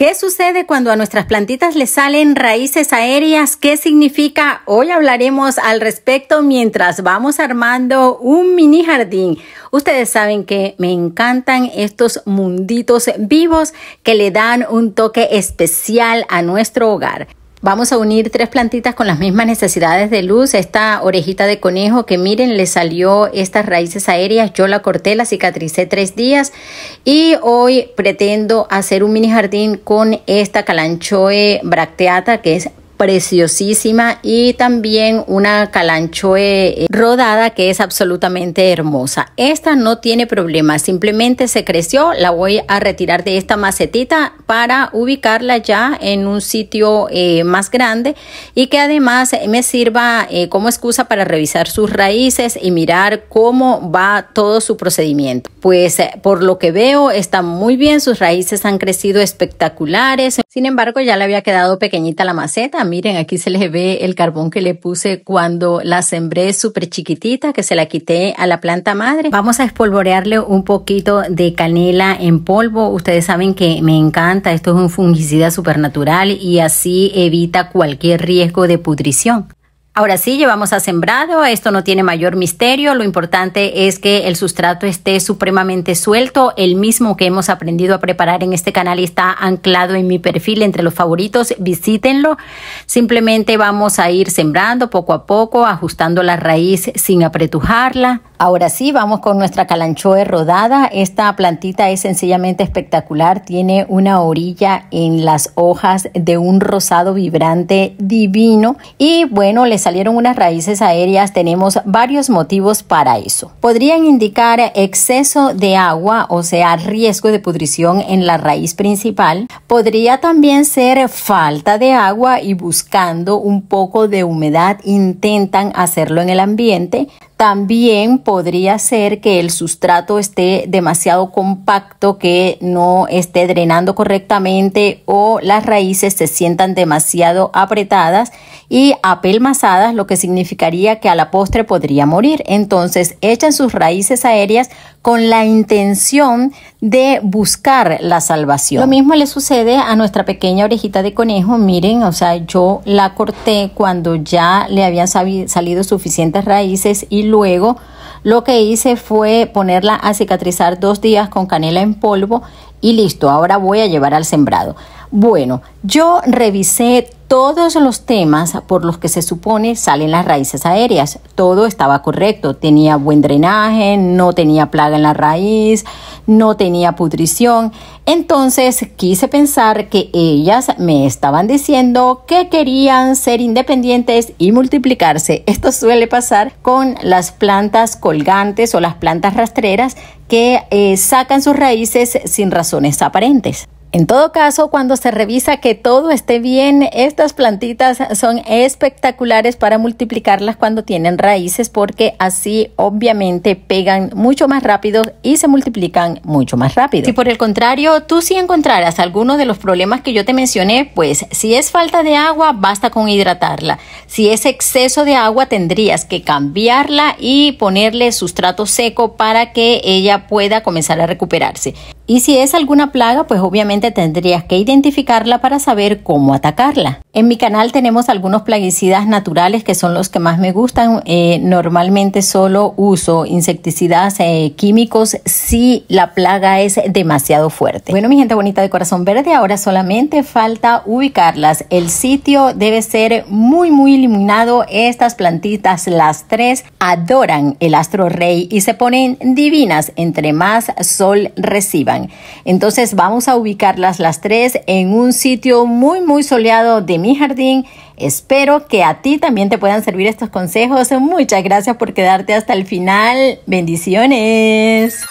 ¿Qué sucede cuando a nuestras plantitas le salen raíces aéreas? ¿Qué significa? Hoy hablaremos al respecto mientras vamos armando un mini jardín. Ustedes saben que me encantan estos munditos vivos que le dan un toque especial a nuestro hogar. Vamos a unir tres plantitas con las mismas necesidades de luz. Esta orejita de conejo que miren, le salió estas raíces aéreas. Yo la corté, la cicatricé tres días y hoy pretendo hacer un mini jardín con esta calanchoe bracteata que es preciosísima y también una calanchoe eh, rodada que es absolutamente hermosa. Esta no tiene problema, simplemente se creció, la voy a retirar de esta macetita para ubicarla ya en un sitio eh, más grande y que además me sirva eh, como excusa para revisar sus raíces y mirar cómo va todo su procedimiento. Pues por lo que veo está muy bien, sus raíces han crecido espectaculares, sin embargo ya le había quedado pequeñita la maceta, miren, aquí se les ve el carbón que le puse cuando la sembré súper chiquitita, que se la quité a la planta madre. Vamos a espolvorearle un poquito de canela en polvo. Ustedes saben que me encanta, esto es un fungicida natural y así evita cualquier riesgo de pudrición. Ahora sí, llevamos a sembrado, esto no tiene mayor misterio, lo importante es que el sustrato esté supremamente suelto, el mismo que hemos aprendido a preparar en este canal está anclado en mi perfil entre los favoritos, visítenlo, simplemente vamos a ir sembrando poco a poco, ajustando la raíz sin apretujarla, Ahora sí, vamos con nuestra calanchoe rodada. Esta plantita es sencillamente espectacular. Tiene una orilla en las hojas de un rosado vibrante divino. Y bueno, le salieron unas raíces aéreas. Tenemos varios motivos para eso. Podrían indicar exceso de agua, o sea, riesgo de pudrición en la raíz principal. Podría también ser falta de agua y buscando un poco de humedad intentan hacerlo en el ambiente. También podría ser que el sustrato esté demasiado compacto, que no esté drenando correctamente o las raíces se sientan demasiado apretadas y a masadas lo que significaría que a la postre podría morir. Entonces echan sus raíces aéreas con la intención de buscar la salvación. Lo mismo le sucede a nuestra pequeña orejita de conejo. Miren, o sea, yo la corté cuando ya le habían salido suficientes raíces y luego lo que hice fue ponerla a cicatrizar dos días con canela en polvo y listo, ahora voy a llevar al sembrado. Bueno, yo revisé todos los temas por los que se supone salen las raíces aéreas. Todo estaba correcto, tenía buen drenaje, no tenía plaga en la raíz, no tenía putrición. Entonces quise pensar que ellas me estaban diciendo que querían ser independientes y multiplicarse. Esto suele pasar con las plantas colgantes o las plantas rastreras que eh, sacan sus raíces sin razones aparentes. En todo caso, cuando se revisa que todo esté bien, estas plantitas son espectaculares para multiplicarlas cuando tienen raíces porque así obviamente pegan mucho más rápido y se multiplican mucho más rápido. Si por el contrario tú sí encontraras alguno de los problemas que yo te mencioné, pues si es falta de agua, basta con hidratarla. Si es exceso de agua, tendrías que cambiarla y ponerle sustrato seco para que ella pueda comenzar a recuperarse. Y si es alguna plaga, pues obviamente tendrías que identificarla para saber cómo atacarla. En mi canal tenemos algunos plaguicidas naturales que son los que más me gustan. Eh, normalmente solo uso insecticidas eh, químicos si la plaga es demasiado fuerte. Bueno, mi gente bonita de corazón verde, ahora solamente falta ubicarlas. El sitio debe ser muy, muy iluminado. Estas plantitas, las tres, adoran el astro rey y se ponen divinas entre más sol reciban. Entonces vamos a ubicarlas las tres en un sitio muy muy soleado de mi jardín. Espero que a ti también te puedan servir estos consejos. Muchas gracias por quedarte hasta el final. Bendiciones.